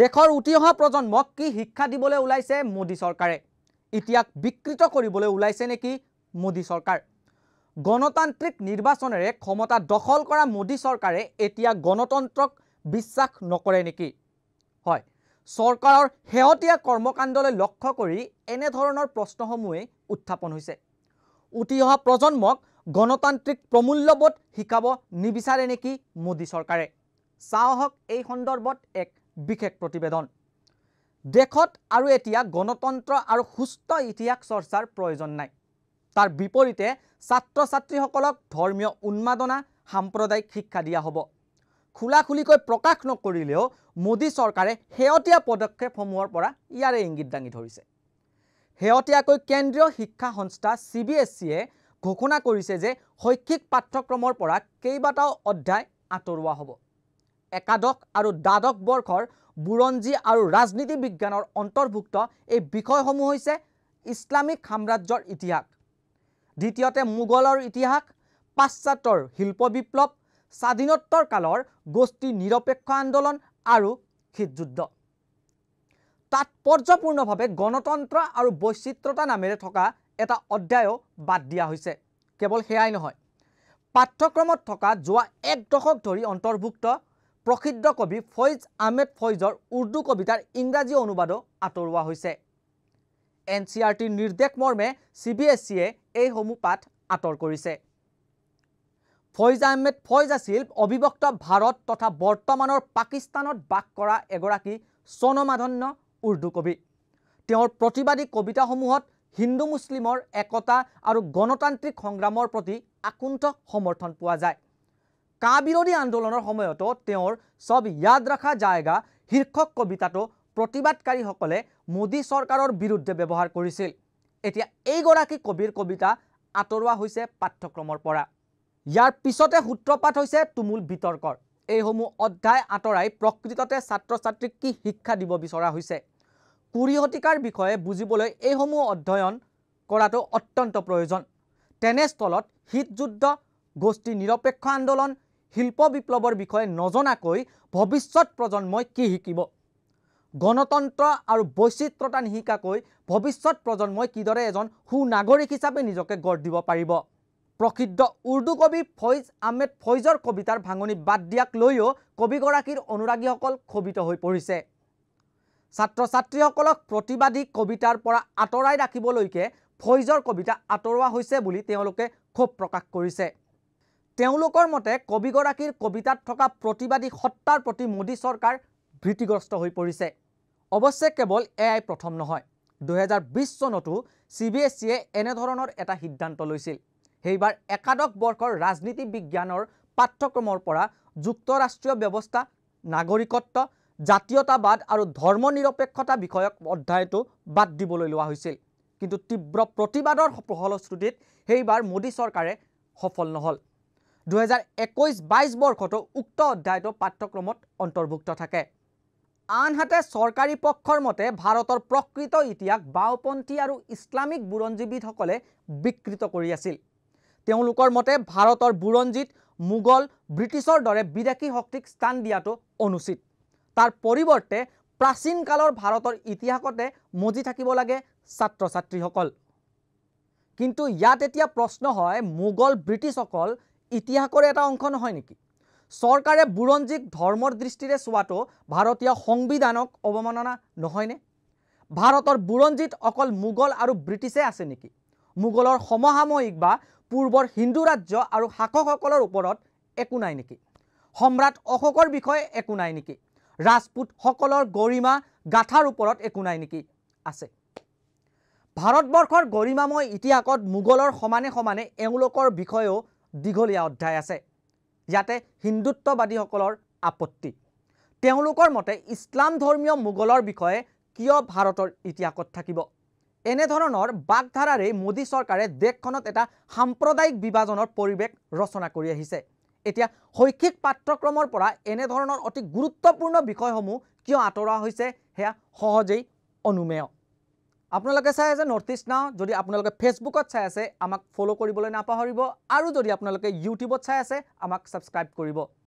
দেশৰ উঠি অহা প্ৰজন্মক কি শিক্ষা দিবলৈ ওলাইছে মোদী চৰকাৰে এতিয়াক বিকৃত কৰিবলৈ ওলাইছে নেকি মোদী চৰকাৰ গণতান্ত্ৰিক নিৰ্বাচনেৰে ক্ষমতা দখল কৰা মোদী চৰকাৰে এতিয়া গণতন্ত্ৰক বিশ্বাস নকৰে নেকি হয় চৰকাৰৰ শেহতীয়া কৰ্মকাণ্ডলৈ লক্ষ্য কৰি এনেধৰণৰ প্ৰশ্নসমূহেই উত্থাপন হৈছে উঠি অহা প্ৰজন্মক গণতান্ত্ৰিক প্ৰমূল্যবোধ শিকাব নিবিচাৰে নেকি মোদী চৰকাৰে চাওঁ আহক এই সন্দৰ্ভত এক বিশেষ প্ৰতিবেদন দেশত আৰু এতিয়া গণতন্ত্ৰ আৰু সুস্থ ইতিহাস চৰ্চাৰ প্ৰয়োজন নাই তাৰ বিপৰীতে ছাত্ৰ ছাত্ৰীসকলক ধৰ্মীয় উন্মাদনা সাম্প্ৰদায়িক শিক্ষা দিয়া হ'ব খোলা খুলিকৈ প্ৰকাশ নকৰিলেও মোদী চৰকাৰে শেহতীয়া পদক্ষেপসমূহৰ পৰা ইয়াৰে ইংগিত দাঙি ধৰিছে শেহতীয়াকৈ কেন্দ্ৰীয় শিক্ষা সংস্থা চি বি এছ চিয়ে ঘোষণা কৰিছে যে শৈক্ষিক পাঠ্যক্ৰমৰ পৰা কেইবাটাও অধ্যায় আঁতৰোৱা হ'ব একাদশ আৰু দ্বাদশ বৰ্ষৰ বুৰঞ্জী আৰু ৰাজনীতি বিজ্ঞানৰ অন্তৰ্ভুক্ত এই বিষয়সমূহ হৈছে ইছলামিক সাম্ৰাজ্যৰ ইতিহাস দ্বিতীয়তে মোগলৰ ইতিহাস পাশ্চাত্যৰ শিল্প বিপ্লৱ স্বাধীনোত্তৰ কালৰ গোষ্ঠী নিৰপেক্ষ আন্দোলন আৰু শীতযুদ্ধ তাৎপৰ্যপূৰ্ণভাৱে গণতন্ত্ৰ আৰু বৈচিত্ৰতা নামেৰে থকা এটা অধ্যায়ো বাদ দিয়া হৈছে কেৱল সেয়াই নহয় পাঠ্যক্ৰমত থকা যোৱা এক দশক ধৰি অন্তৰ্ভুক্ত প্ৰসিদ্ধ কবি ফৈজ আহমেদ ফৈজৰ উৰ্দু কবিতাৰ ইংৰাজী অনুবাদো আঁতৰোৱা হৈছে এন চি আৰ টিৰ নিৰ্দেশ মৰ্মে চি বি এছ ইয়ে এইসমূহ পাঠ আঁতৰ কৰিছে ফৈজ আহমেদ ফৈজ আছিল অবিভক্ত ভাৰত তথা বৰ্তমানৰ পাকিস্তানত বাস কৰা এগৰাকী স্বনমাধন্য উৰ্দু কবি তেওঁৰ প্ৰতিবাদী কবিতাসমূহত হিন্দু মুছলিমৰ একতা আৰু গণতান্ত্ৰিক সংগ্ৰামৰ প্ৰতি আকুণ্ঠ সমৰ্থন পোৱা যায় কাঁ বিৰোধী আন্দোলনৰ সময়তো তেওঁৰ চব য়াদ ৰখা জায়গা শীৰ্ষক কবিতাটো প্ৰতিবাদকাৰীসকলে মোদী চৰকাৰৰ বিৰুদ্ধে ব্যৱহাৰ কৰিছিল এতিয়া এইগৰাকী কবিৰ কবিতা আঁতৰোৱা হৈছে পাঠ্যক্ৰমৰ পৰা ইয়াৰ পিছতে সূত্ৰপাত হৈছে তুমুল বিতৰ্কৰ এইসমূহ অধ্যায় আঁতৰাই প্ৰকৃততে ছাত্ৰ ছাত্ৰীক কি শিক্ষা দিব বিচৰা হৈছে কুৰি শতিকাৰ বিষয়ে বুজিবলৈ এইসমূহ অধ্যয়ন কৰাটো অত্যন্ত প্ৰয়োজন তেনেস্থলত হিতযুদ্ধ গোষ্ঠী নিৰপেক্ষ আন্দোলন শিল্প বিপ্লৱৰ বিষয়ে নজনাকৈ ভৱিষ্যত প্ৰজন্মই কি শিকিব গণতন্ত্ৰ আৰু বৈচিত্ৰতা নিশিকাকৈ ভৱিষ্যত প্ৰজন্মই কিদৰে এজন সু নাগৰিক হিচাপে নিজকে গঢ় দিব পাৰিব প্ৰসিদ্ধ উৰ্দু কবি ফৈজ আহমেদ ফৈজৰ কবিতাৰ ভাঙনি বাদ দিয়াক লৈও কবিগৰাকীৰ অনুৰাগীসকল ক্ষোভিত হৈ পৰিছে ছাত্ৰ ছাত্ৰীসকলক প্ৰতিবাদী কবিতাৰ পৰা আঁতৰাই ৰাখিবলৈকে ফৈজৰ কবিতা আঁতৰোৱা হৈছে বুলি তেওঁলোকে ক্ষোভ প্ৰকাশ কৰিছে তেওঁলোকৰ মতে কবিগৰাকীৰ কবিতাত থকা প্ৰতিবাদী সত্তাৰ প্ৰতি মোদী চৰকাৰ ভীতিগ্ৰস্ত হৈ পৰিছে অৱশ্যে কেৱল এ আই প্ৰথম নহয় দুহেজাৰ বিছ চনতো চি বি এছ চিয়ে এনেধৰণৰ এটা সিদ্ধান্ত লৈছিল সেইবাৰ একাদশ বৰ্ষৰ ৰাজনীতি বিজ্ঞানৰ পাঠ্যক্ৰমৰ পৰা যুক্তৰাষ্ট্ৰীয় ব্যৱস্থা নাগৰিকত্ব জাতীয়তাবাদ আৰু ধৰ্ম নিৰপেক্ষতা বিষয়ক অধ্যায়টো বাদ দিবলৈ লোৱা হৈছিল কিন্তু তীব্ৰ প্ৰতিবাদৰ ফলশ্ৰুতিত সেইবাৰ মোদী চৰকাৰে সফল নহ'ল দুহেজাৰ একৈছ বাইছ বৰ্ষতো উক্ত অধ্যায়টো পাঠ্যক্ৰমত অন্তৰ্ভুক্ত থাকে আনহাতে চৰকাৰী পক্ষৰ মতে ভাৰতৰ প্ৰকৃত ইতিহাস বাওপন্থী আৰু ইছলামিক বুৰঞ্জীবিদসকলে বিকৃত কৰি আছিল তেওঁলোকৰ মতে ভাৰতৰ বুৰঞ্জীত মোগল ব্ৰিটিছৰ দৰে বিদেশী শক্তিক স্থান দিয়াটো অনুচিত তাৰ পৰিৱৰ্তে প্ৰাচীন কালৰ ভাৰতৰ ইতিহাসতে মজি থাকিব লাগে ছাত্ৰ ছাত্ৰীসকল কিন্তু ইয়াত এতিয়া প্ৰশ্ন হয় মোগল ব্ৰিটিছসকল ইতিহাসৰ এটা অংশ নহয় নেকি চৰকাৰে বুৰঞ্জীক ধৰ্মৰ দৃষ্টিৰে চোৱাটো ভাৰতীয় সংবিধানক অৱমাননা নহয়নে ভাৰতৰ বুৰঞ্জীত অকল মোগল আৰু ব্ৰিটিছে আছে নেকি মোগলৰ সমসাময়িক বা পূৰ্বৰ হিন্দু ৰাজ্য আৰু শাসকসকলৰ ওপৰত একো নাই নেকি সম্ৰাট অশোকৰ বিষয়ে একো নাই নেকি ৰাজপুতসকলৰ গৰিমা গাথাৰ ওপৰত একো নাই নেকি আছে ভাৰতবৰ্ষৰ গৰিমাময় ইতিহাসত মোগলৰ সমানে সমানে এওঁলোকৰ বিষয়েও দীঘলীয়া অধ্যায় আছে ইয়াতে হিন্দুত্ববাদীসকলৰ আপত্তি তেওঁলোকৰ মতে ইছলাম ধৰ্মীয় মোগলৰ বিষয়ে কিয় ভাৰতৰ ইতিহাসত থাকিব এনেধৰণৰ বাগধাৰাৰেই মোদী চৰকাৰে দেশখনত এটা সাম্প্ৰদায়িক বিভাজনৰ পৰিৱেশ ৰচনা কৰি আহিছে এতিয়া শৈক্ষিক পাঠ্যক্ৰমৰ পৰা এনেধৰণৰ অতি গুৰুত্বপূৰ্ণ বিষয়সমূহ কিয় আঁতৰোৱা হৈছে সেয়া সহজেই অনুমেয় আপোনালোকে চাই আছে নৰ্থ ইষ্ট নাও যদি আপোনালোকে ফেচবুকত চাই আছে আমাক ফ'ল' কৰিবলৈ নাপাহৰিব আৰু যদি আপোনালোকে ইউটিউবত চাই আছে আমাক ছাবস্ক্ৰাইব কৰিব